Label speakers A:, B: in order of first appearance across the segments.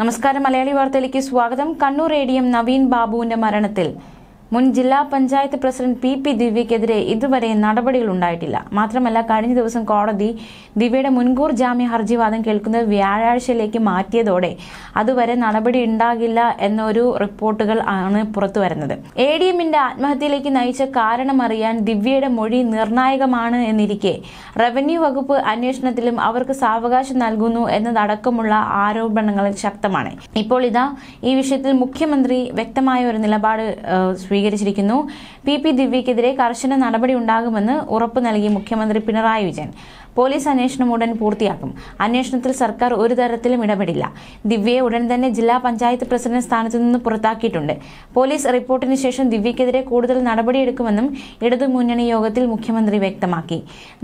A: നമസ്കാരം മലയാളി വാർത്തയിലേക്ക് സ്വാഗതം Kannur A D M Naveen ബാബുവിന്റെ മരണത്തിൽ മുൻ ജില്ലാ പഞ്ചായത്ത് പ്രസിഡന്റ് പി പി ദിവ്യക്കെതിരെ ഇതുവരെ നടപടികൾ ഉണ്ടായിട്ടില്ല മാത്രമല്ല കഴിഞ്ഞ ദിവസം കോടതി ദിവ്യയുടെ മുൻകൂർ ജാമ്യ ഹർജി വാദം കേൾക്കുന്നത് വ്യാഴാഴ്ചയിലേക്ക് മാറ്റിയതോടെ അതുവരെ നടപടി ഉണ്ടാകില്ല എന്നൊരു റിപ്പോർട്ടുകൾ ആണ് പുറത്തു വരുന്നത് എ ഡി എമ്മിന്റെ ആത്മഹത്യയിലേക്ക് നയിച്ച കാരണമറിയാൻ ദിവ്യയുടെ മൊഴി നിർണായകമാണ് എന്നിരിക്കെ റവന്യൂ വകുപ്പ് അന്വേഷണത്തിലും അവർക്ക് സാവകാശം നൽകുന്നു എന്നതടക്കമുള്ള ആരോപണങ്ങൾ ശക്തമാണ് ഇപ്പോൾ ഇതാ ഈ വിഷയത്തിൽ മുഖ്യമന്ത്രി വ്യക്തമായ ഒരു നിലപാട് സ്വീകരിച്ചിരിക്കുന്നു പി പി ദിവ്യക്കെതിരെ കർശന നടപടി ഉണ്ടാകുമെന്ന് ഉറപ്പു നൽകി മുഖ്യമന്ത്രി പിണറായി വിജയൻ പോലീസ് അന്വേഷണം ഉടൻ പൂർത്തിയാക്കും അന്വേഷണത്തിൽ സർക്കാർ ഒരു തരത്തിലും ഇടപെടില്ല ദിവ്യയെ ഉടൻ തന്നെ ജില്ലാ പഞ്ചായത്ത് പ്രസിഡന്റ് സ്ഥാനത്തു നിന്ന് പുറത്താക്കിയിട്ടുണ്ട് പോലീസ് റിപ്പോർട്ടിന് ശേഷം ദിവ്യക്കെതിരെ കൂടുതൽ നടപടിയെടുക്കുമെന്നും ഇടതുമുന്നണി യോഗത്തിൽ മുഖ്യമന്ത്രി വ്യക്തമാക്കി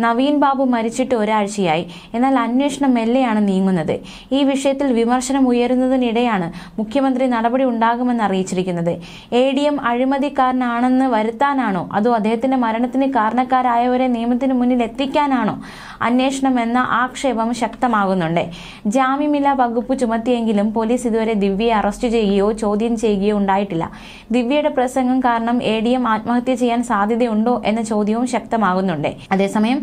A: നവീൻ ബാബു മരിച്ചിട്ട് ഒരാഴ്ചയായി എന്നാൽ അന്വേഷണം മെല്ലെയാണ് നീങ്ങുന്നത് ഈ വിഷയത്തിൽ വിമർശനം ഉയരുന്നതിനിടെയാണ് മുഖ്യമന്ത്രി നടപടി ഉണ്ടാകുമെന്ന് അറിയിച്ചിരിക്കുന്നത് എ ഡി എം അഴിമതിക്കാരനാണെന്ന് വരുത്താനാണോ അതോ അദ്ദേഹത്തിന്റെ മരണത്തിന് കാരണക്കാരായവരെ നിയമത്തിന് മുന്നിൽ എത്തിക്കാനാണോ എന്ന ആക്ഷേപം ശക്തമാകുന്നുണ്ട് ജാമ്യമില്ല വകുപ്പ് ചുമത്തിയെങ്കിലും പോലീസ് ഇതുവരെ ദിവ്യയെ അറസ്റ്റ് ചെയ്യുകയോ ചോദ്യം ചെയ്യുകയോ ഉണ്ടായിട്ടില്ല ദിവ്യയുടെ പ്രസംഗം കാരണം എ ഡി എം ആത്മഹത്യ ചെയ്യാൻ സാധ്യതയുണ്ടോ എന്ന ചോദ്യവും ശക്തമാകുന്നുണ്ട് അതേസമയം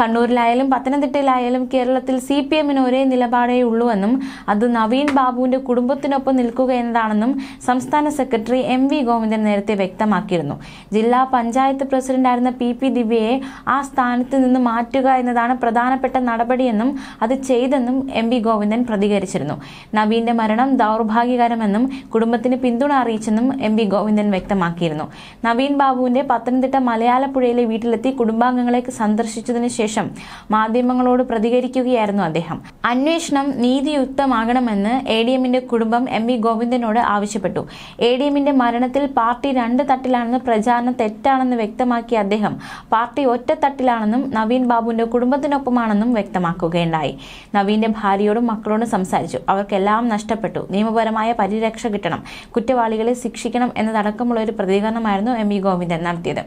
A: കണ്ണൂരിലായാലും പത്തനംതിട്ടയിലായാലും കേരളത്തിൽ സി പി എമ്മിന് ഒരേ നിലപാടേ ഉള്ളൂവെന്നും അത് നവീൻ ബാബുവിന്റെ കുടുംബത്തിനൊപ്പം നിൽക്കുക എന്നതാണെന്നും സംസ്ഥാന സെക്രട്ടറി എം വി ഗോവിന്ദൻ നേരത്തെ വ്യക്തമാക്കിയിരുന്നു ജില്ലാ പഞ്ചായത്ത് പ്രസിഡന്റായിരുന്ന പി പി ദിവ്യയെ ആ സ്ഥാനത്ത് നിന്ന് മാറ്റുക എന്നതാണ് പ്രധാനപ്പെട്ട നടപടിയെന്നും അത് ചെയ്തെന്നും എം വി ഗോവിന്ദൻ പ്രതികരിച്ചിരുന്നു നവീന്റെ മരണം ദൗർഭാഗ്യകരമെന്നും കുടുംബത്തിന് പിന്തുണ അറിയിച്ചെന്നും എം വി ഗോവിന്ദൻ വ്യക്തമാക്കിയിരുന്നു നവീൻ ബാബുവിന്റെ പത്തനംതിട്ട മലയാളപ്പുഴയിലെ വീട്ടിലെത്തി കുടുംബാംഗങ്ങളെ സന്ദർശിച്ചതിന് ശേഷം ശേഷം മാധ്യമങ്ങളോട് പ്രതികരിക്കുകയായിരുന്നു അദ്ദേഹം അന്വേഷണം നീതിയുക്തമാകണമെന്ന് എ ഡി എമ്മിന്റെ കുടുംബം എം വി ഗോവിന്ദനോട് ആവശ്യപ്പെട്ടു എ ഡി എമ്മിന്റെ മരണത്തിൽ പാർട്ടി രണ്ട് തട്ടിലാണെന്ന് പ്രചാരണം തെറ്റാണെന്ന് വ്യക്തമാക്കിയ അദ്ദേഹം പാർട്ടി ഒറ്റത്തട്ടിലാണെന്നും നവീൻ ബാബുവിന്റെ കുടുംബത്തിനൊപ്പമാണെന്നും വ്യക്തമാക്കുകയുണ്ടായി നവീന്റെ ഭാര്യയോടും മക്കളോടും സംസാരിച്ചു അവർക്കെല്ലാം നഷ്ടപ്പെട്ടു നിയമപരമായ പരിരക്ഷ കിട്ടണം കുറ്റവാളികളെ ശിക്ഷിക്കണം എന്നതടക്കമുള്ള ഒരു പ്രതികരണമായിരുന്നു എം വി ഗോവിന്ദൻ നടത്തിയത്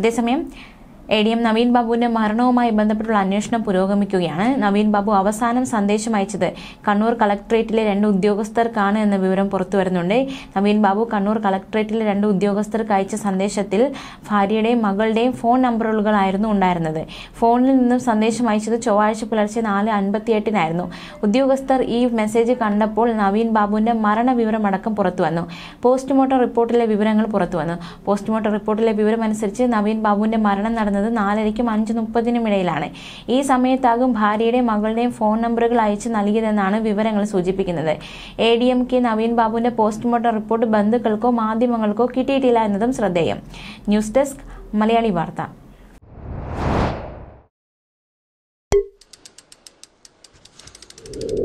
A: അതേസമയം എ ഡി എം നവീൻ ബാബുവിന്റെ മരണവുമായി ബന്ധപ്പെട്ടുള്ള അന്വേഷണം പുരോഗമിക്കുകയാണ് നവീൻ ബാബു അവസാനം സന്ദേശം അയച്ചത് കണ്ണൂർ കളക്ടറേറ്റിലെ രണ്ട് ഉദ്യോഗസ്ഥർക്കാണ് എന്ന വിവരം പുറത്തു വരുന്നുണ്ട് നവീൻ ബാബു കണ്ണൂർ കളക്ടറേറ്റിലെ രണ്ട് ഉദ്യോഗസ്ഥർക്ക് അയച്ച സന്ദേശത്തിൽ ഭാര്യയുടെയും മകളുടെയും ഫോൺ നമ്പറുകളായിരുന്നു ഉണ്ടായിരുന്നത് ഫോണിൽ നിന്നും സന്ദേശം അയച്ചത് ചൊവ്വാഴ്ച പുലർച്ചെ നാല് അൻപത്തിയെട്ടിനായിരുന്നു ഉദ്യോഗസ്ഥർ ഈ മെസ്സേജ് കണ്ടപ്പോൾ നവീൻ ബാബുവിന്റെ മരണ വിവരമടക്കം പുറത്തു വന്നു പോസ്റ്റ്മോർട്ടം റിപ്പോർട്ടിലെ വിവരങ്ങൾ പുറത്തു വന്നു പോസ്റ്റ്മോർട്ടം റിപ്പോർട്ടിലെ വിവരമനുസരിച്ച് നവീൻ ബാബുവിന്റെ മരണം നടന്നു എത്തുന്നത് നാലരയ്ക്കും അഞ്ച് മുപ്പതിനും ഇടയിലാണ് ഈ സമയത്താകും ഭാര്യയുടെയും മകളുടെയും ഫോൺ നമ്പറുകൾ അയച്ച് നൽകിയതെന്നാണ് വിവരങ്ങൾ സൂചിപ്പിക്കുന്നത് A D M K Naveen ബാബുവിന്റെ പോസ്റ്റ്മോർട്ടം റിപ്പോർട്ട് ബന്ധുക്കൾക്കോ മാധ്യമങ്ങൾക്കോ കിട്ടിയിട്ടില്ല എന്നതും ശ്രദ്ധേയം ന്യൂസ് ഡെസ്ക് മലയാളി വാർത്ത you